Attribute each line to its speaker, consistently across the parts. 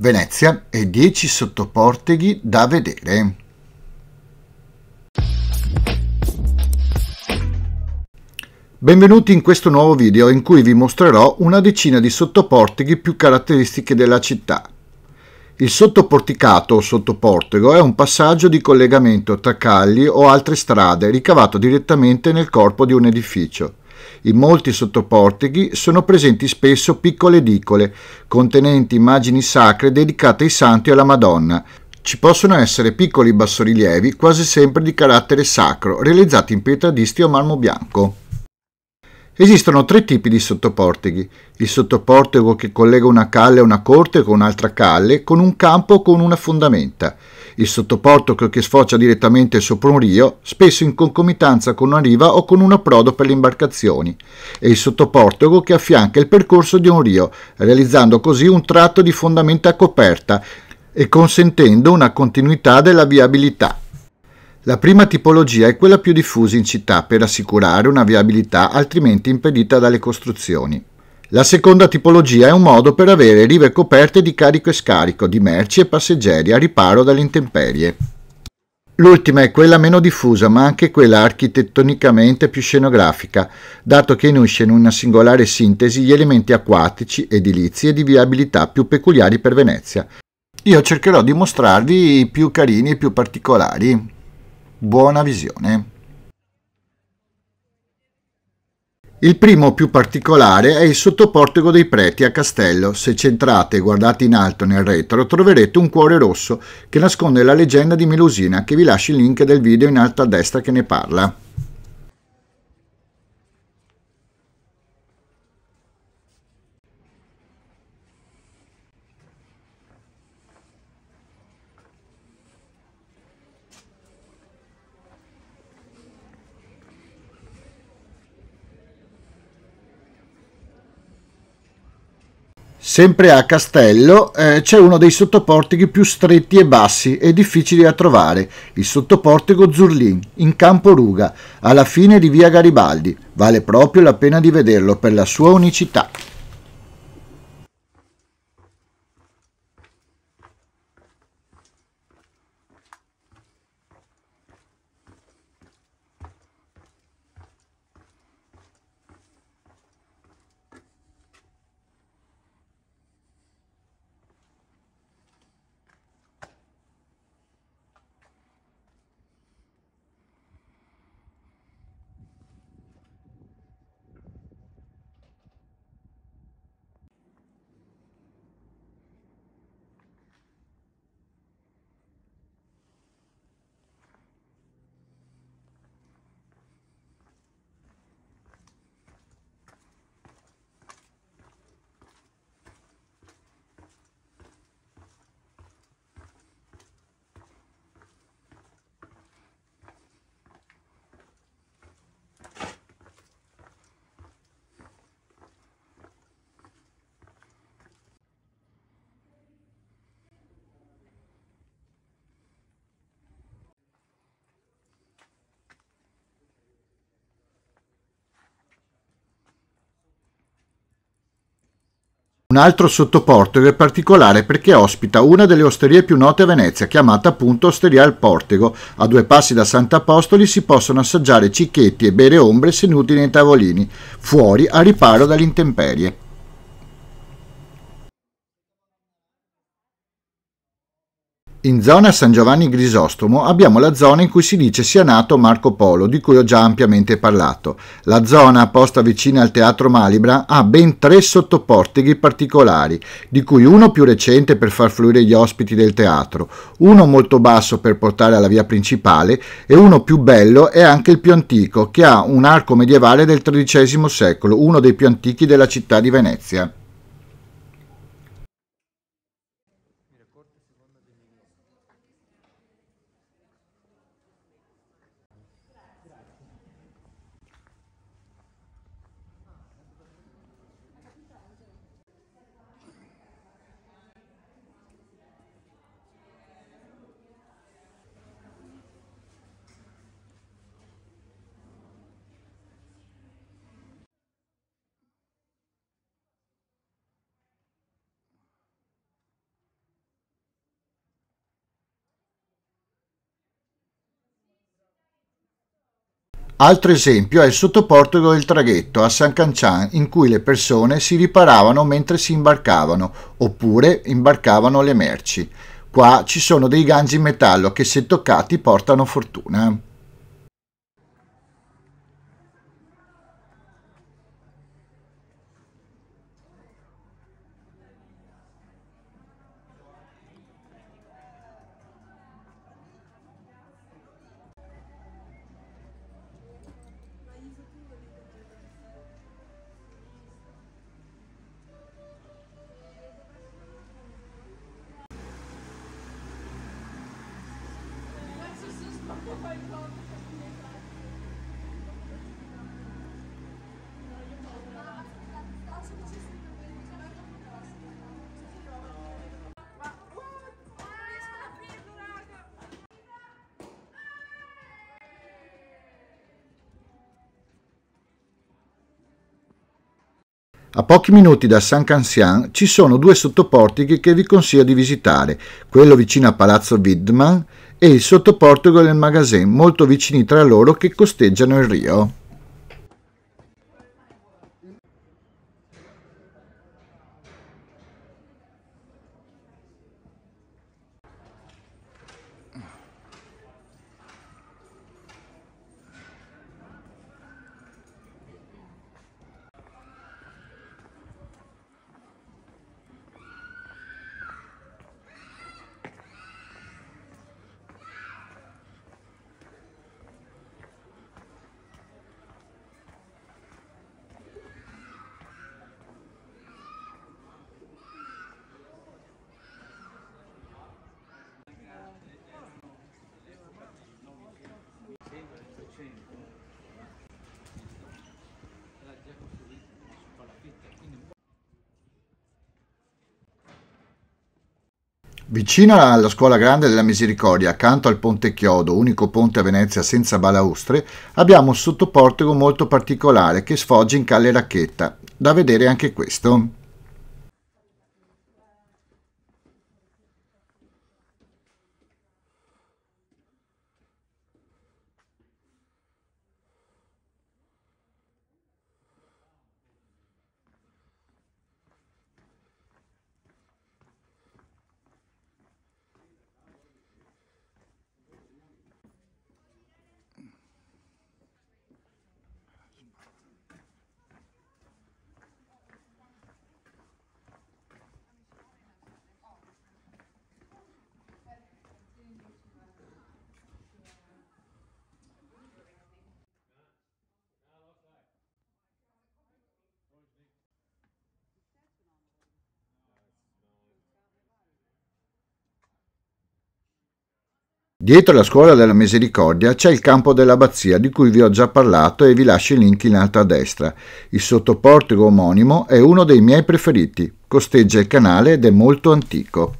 Speaker 1: Venezia e 10 sottoporteghi da vedere. Benvenuti in questo nuovo video in cui vi mostrerò una decina di sottoporteghi più caratteristiche della città. Il sottoporticato o sottoportego è un passaggio di collegamento tra calli o altre strade ricavato direttamente nel corpo di un edificio. In molti sottoporteghi sono presenti spesso piccole edicole contenenti immagini sacre dedicate ai santi e alla Madonna. Ci possono essere piccoli bassorilievi, quasi sempre di carattere sacro, realizzati in pietra disti o marmo bianco. Esistono tre tipi di sottoporteghi. Il sottoportego che collega una calle a una corte con un'altra calle, con un campo o con una fondamenta il sottoporto che sfocia direttamente sopra un rio, spesso in concomitanza con una riva o con un approdo per le imbarcazioni, e il sottoporto che affianca il percorso di un rio, realizzando così un tratto di fondamenta coperta e consentendo una continuità della viabilità. La prima tipologia è quella più diffusa in città per assicurare una viabilità altrimenti impedita dalle costruzioni. La seconda tipologia è un modo per avere rive coperte di carico e scarico di merci e passeggeri a riparo dalle intemperie. L'ultima è quella meno diffusa, ma anche quella architettonicamente più scenografica, dato che inusce in una singolare sintesi gli elementi acquatici, edilizi e di viabilità più peculiari per Venezia. Io cercherò di mostrarvi i più carini e i più particolari. Buona visione! Il primo più particolare è il sottoportico dei preti a castello. Se centrate e guardate in alto nel retro troverete un cuore rosso che nasconde la leggenda di Melusina che vi lascio il link del video in alto a destra che ne parla. Sempre a Castello eh, c'è uno dei sottoportichi più stretti e bassi e difficili da trovare, il sottoportico Zurlin, in Campo Ruga, alla fine di via Garibaldi. Vale proprio la pena di vederlo per la sua unicità. Un altro sottoporto è particolare perché ospita una delle osterie più note a Venezia, chiamata appunto Osteria al Portego. A due passi da Sant'Apostoli si possono assaggiare cicchetti e bere ombre seduti nei tavolini, fuori a riparo dalle intemperie. In zona San Giovanni Grisostomo abbiamo la zona in cui si dice sia nato Marco Polo, di cui ho già ampiamente parlato. La zona posta vicina al Teatro Malibra ha ben tre sottoporteghi particolari, di cui uno più recente per far fluire gli ospiti del teatro, uno molto basso per portare alla via principale e uno più bello e anche il più antico, che ha un arco medievale del XIII secolo, uno dei più antichi della città di Venezia. Altro esempio è il sottoporto del traghetto a San Cancian in cui le persone si riparavano mentre si imbarcavano oppure imbarcavano le merci. Qua ci sono dei ganji in metallo che se toccati portano fortuna. Thank you. A pochi minuti da San Cansian ci sono due sottoportichi che vi consiglio di visitare, quello vicino a Palazzo Widman e il sottoportico del Magasin, molto vicini tra loro che costeggiano il rio. Vicino alla scuola grande della Misericordia, accanto al ponte Chiodo, unico ponte a Venezia senza balaustre, abbiamo un sottoportico molto particolare che sfoggia in Calle Racchetta. Da vedere anche questo. Dietro la scuola della misericordia c'è il campo dell'abbazia di cui vi ho già parlato e vi lascio il link in alto a destra. Il sottoportico omonimo è uno dei miei preferiti, costeggia il canale ed è molto antico.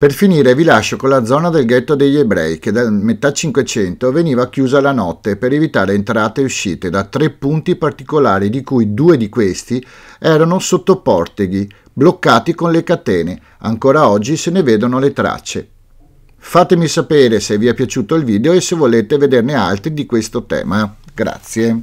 Speaker 1: Per finire vi lascio con la zona del ghetto degli ebrei che dal metà 500 veniva chiusa la notte per evitare entrate e uscite da tre punti particolari di cui due di questi erano sotto sottoporteghi, bloccati con le catene, ancora oggi se ne vedono le tracce. Fatemi sapere se vi è piaciuto il video e se volete vederne altri di questo tema. Grazie.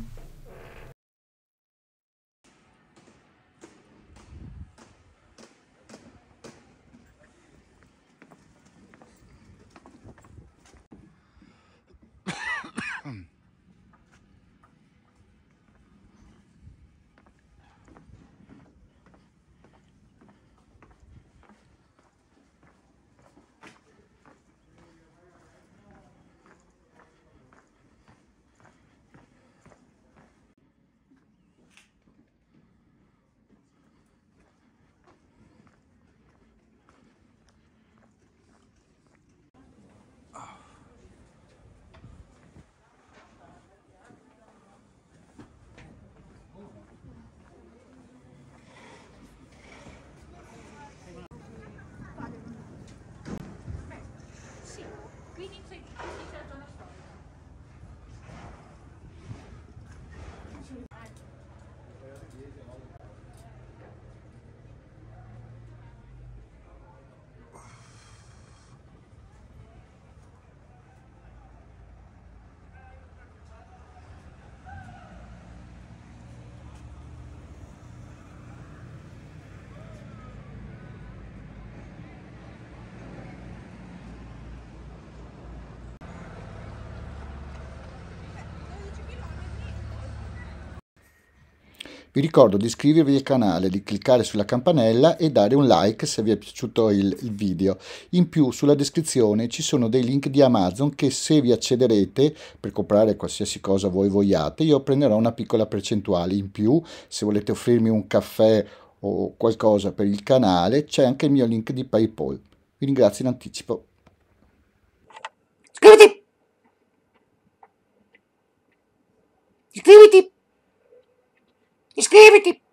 Speaker 1: Vi ricordo di iscrivervi al canale, di cliccare sulla campanella e dare un like se vi è piaciuto il, il video. In più sulla descrizione ci sono dei link di Amazon che se vi accederete per comprare qualsiasi cosa voi vogliate io prenderò una piccola percentuale in più. Se volete offrirmi un caffè o qualcosa per il canale c'è anche il mio link di Paypal. Vi ringrazio in anticipo. Iscriviti! Iscriviti! Beep, beep,